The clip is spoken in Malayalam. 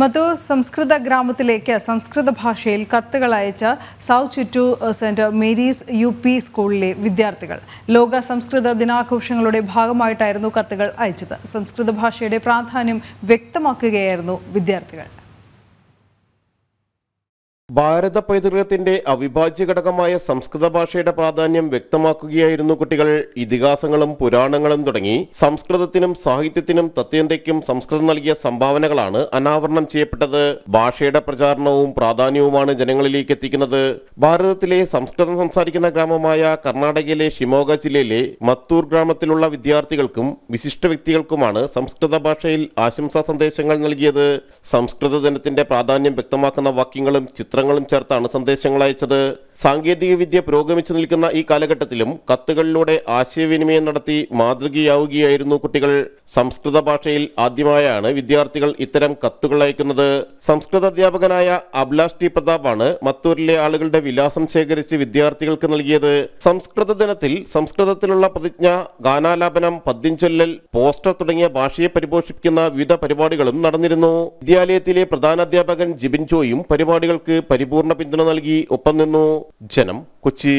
മധു സംസ്കൃത ഗ്രാമത്തിലേക്ക് സംസ്കൃത ഭാഷയിൽ കത്തുകൾ അയച്ച സൗത്ത് ചുറ്റു സെൻറ്റ് മേരീസ് യു പി സ്കൂളിലെ വിദ്യാർത്ഥികൾ ലോക സംസ്കൃത ദിനാഘോഷങ്ങളുടെ ഭാഗമായിട്ടായിരുന്നു കത്തുകൾ അയച്ചത് സംസ്കൃത ഭാഷയുടെ പ്രാധാന്യം വ്യക്തമാക്കുകയായിരുന്നു വിദ്യാർത്ഥികൾ ഭാരത പൈതൃകത്തിന്റെ അവിഭാജ്യ ഘടകമായ സംസ്കൃത ഭാഷയുടെ പ്രാധാന്യം വ്യക്തമാക്കുകയായിരുന്നു കുട്ടികൾ ഇതിഹാസങ്ങളും പുരാണങ്ങളും തുടങ്ങി സംസ്കൃതത്തിനും സാഹിത്യത്തിനും തത്യന്തയ്ക്കും സംസ്കൃതം നൽകിയ സംഭാവനകളാണ് അനാവരണം ചെയ്യപ്പെട്ടത് ഭാഷയുടെ പ്രചാരണവും പ്രാധാന്യവുമാണ് ജനങ്ങളിലേക്ക് എത്തിക്കുന്നത് ഭാരതത്തിലെ സംസ്കൃതം സംസാരിക്കുന്ന ഗ്രാമമായ കർണാടകയിലെ ഷിമോഗ ജില്ലയിലെ മത്തൂർ ഗ്രാമത്തിലുള്ള വിദ്യാർത്ഥികൾക്കും വിശിഷ്ട വ്യക്തികൾക്കുമാണ് സംസ്കൃത ഭാഷയിൽ ആശംസാ സന്ദേശങ്ങൾ നൽകിയത് സംസ്കൃത ദിനത്തിന്റെ പ്രാധാന്യം വ്യക്തമാക്കുന്ന വാക്യങ്ങളും ചിത്ര പത്രങ്ങളും ചേർത്താണ് സന്ദേശങ്ങൾ അയച്ചത് വിദ്യ പുരോഗമിച്ചു നിൽക്കുന്ന ഈ കാലഘട്ടത്തിലും കത്തുകളിലൂടെ ആശയവിനിമയം നടത്തി മാതൃകയാവുകയായിരുന്നു കുട്ടികൾ സംസ്കൃത ഭാഷയിൽ ആദ്യമായാണ് വിദ്യാർത്ഥികൾ ഇത്തരം കത്തുകൾ അയക്കുന്നത് സംസ്കൃത അധ്യാപകനായ അഭിലാഷ് ടി പ്രതാപാണ് മത്തൂരിലെ ആളുകളുടെ വിലാസം ശേഖരിച്ച് വിദ്യാർത്ഥികൾക്ക് നൽകിയത് സംസ്കൃത ദിനത്തിൽ സംസ്കൃതത്തിലുള്ള പ്രതിജ്ഞ ഗാനാലാപനം പദ്യഞ്ചൊല്ലൽ പോസ്റ്റർ തുടങ്ങിയ ഭാഷയെ പരിപോഷിപ്പിക്കുന്ന വിവിധ പരിപാടികളും നടന്നിരുന്നു വിദ്യാലയത്തിലെ അധ്യാപകൻ ജിബിൻ ജോയും പരിപാടികൾക്ക് പരിപൂർണ പിന്തുണ നൽകി ഒപ്പം നിന്നു ജനം കൊച്ചി